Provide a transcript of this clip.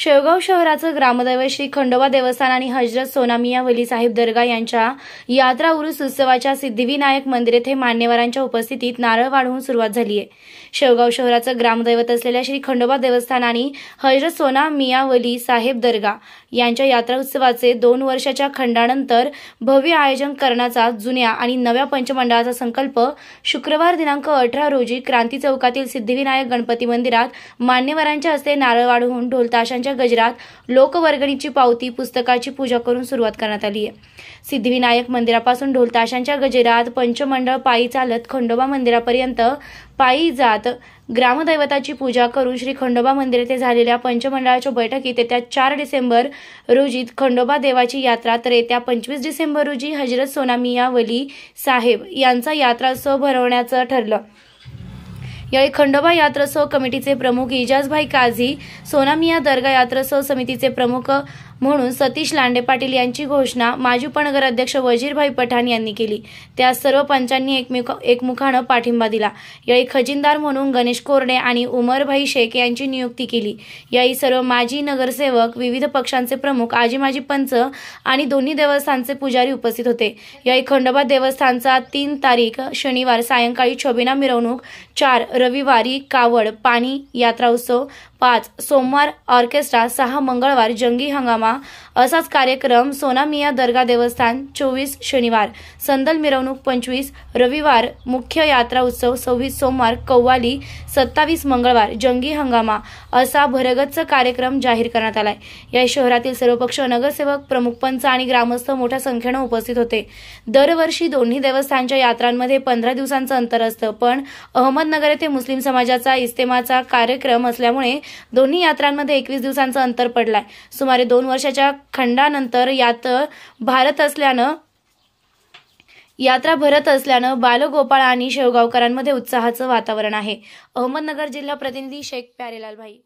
शेवगाव शहराचं ग्रामदैवत श्री खंडोबा देवस्थान आणि हजरत सोनामिया वली साहेब दर्गा यांच्या यात्रा उरुस उत्सवाच्या सिद्धिविनायक मंदिर येथे मान्यवरांच्या उपस्थितीत नारळ वाढवून सुरुवात झाली आहे शेवगाव शहराचं ग्रामदैवत असलेल्या श्री खंडोबा देवस्थान आणि हजरत सोना वली साहेब दर्गा यांच्या यात्रा उत्सवाचे दोन वर्षाच्या खंडानंतर भव्य आयोजन करण्याचा जुन्या आणि नव्या पंचमंडळाचा संकल्प शुक्रवार दिनांक अठरा रोजी क्रांती चौकातील सिद्धिविनायक गणपती मंदिरात मान्यवरांच्या हस्ते नारळ वाढवून ढोलताशांच्या रुपयांच्या गजरात लोकवर्गणीची पावती पुस्तकाची पूजा करून सुरुवात करण्यात आली आहे सिद्धिविनायक मंदिरापासून ढोलताशांच्या गजरात पंचमंडळ पायी चालत खंडोबा मंदिरापर्यंत पायी जात ग्रामदैवताची पूजा करून श्री खंडोबा मंदिर येथे झालेल्या पंचमंडळाच्या बैठकीत येत्या चार डिसेंबर रोजी खंडोबा देवाची यात्रा तर येत्या पंचवीस डिसेंबर रोजी हजरत सोनामिया वली साहेब यांचा यात्रा स भरवण्याचं ठरलं यावेळी खंडोबा यात्रोत्सव कमिटीचे प्रमुख इजाजभाई काझी सोनामिया दर्गा यात्रोत्सव समितीचे प्रमुख म्हणून सतीश लांडे पाटील यांची घोषणा माजी पणगर अध्यक्ष वजीरभाई पठाण यांनी केली त्यास सर्व पंचांनी एकमेक एकमुखानं पाठिंबा दिला यावेळी खजिनदार म्हणून गणेश कोरडे आणि उमरभाई शेख यांची नियुक्ती केली यावेळी सर्व माजी नगरसेवक विविध पक्षांचे प्रमुख आजी माजी पंच आणि दोन्ही देवस्थानचे पुजारी उपस्थित होते यावेळी खंडोबा देवस्थानचा तीन तारीख शनिवार सायंकाळी छबिना मिरवणूक चार रविवारी कावड पाणी यात्रा उत्सव पाच सोमवार ऑर्केस्ट्रा सहा मंगळवार जंगी हंगामा असाच कार्यक्रम सोनामिया दर्गा देवस्थान चोवीस शनिवार संदल मिरवणूक पंचवीस रविवार मुख्य यात्रा उत्सव सव्वीस सोमवार कव्वाली सत्तावीस मंगळवार जंगी हंगामा असा भरगच्च कार्यक्रम जाहीर करण्यात आलाय या शहरातील सर्व नगरसेवक प्रमुख पंच आणि ग्रामस्थ मोठ्या संख्येनं उपस्थित होते दरवर्षी दोन्ही देवस्थानच्या यात्रांमध्ये पंधरा दिवसांचं अंतर असतं पण अहमदनगर येथे मुस्लिम समाजाचा इस्तेमाचा कार्यक्रम असल्यामुळे दोन्ही यात्रांमध्ये एकवीस दिवसांचं अंतर पडलाय सुमारे दोन वर्षाच्या खंडानंतर यात भारत असल्यानं यात्रा भरत असल्यानं बालगोपाळ आणि शेवगावकरांमध्ये उत्साहाचं वातावरण आहे अहमदनगर जिल्हा प्रतिनिधी शेख प्यारेलाल भाई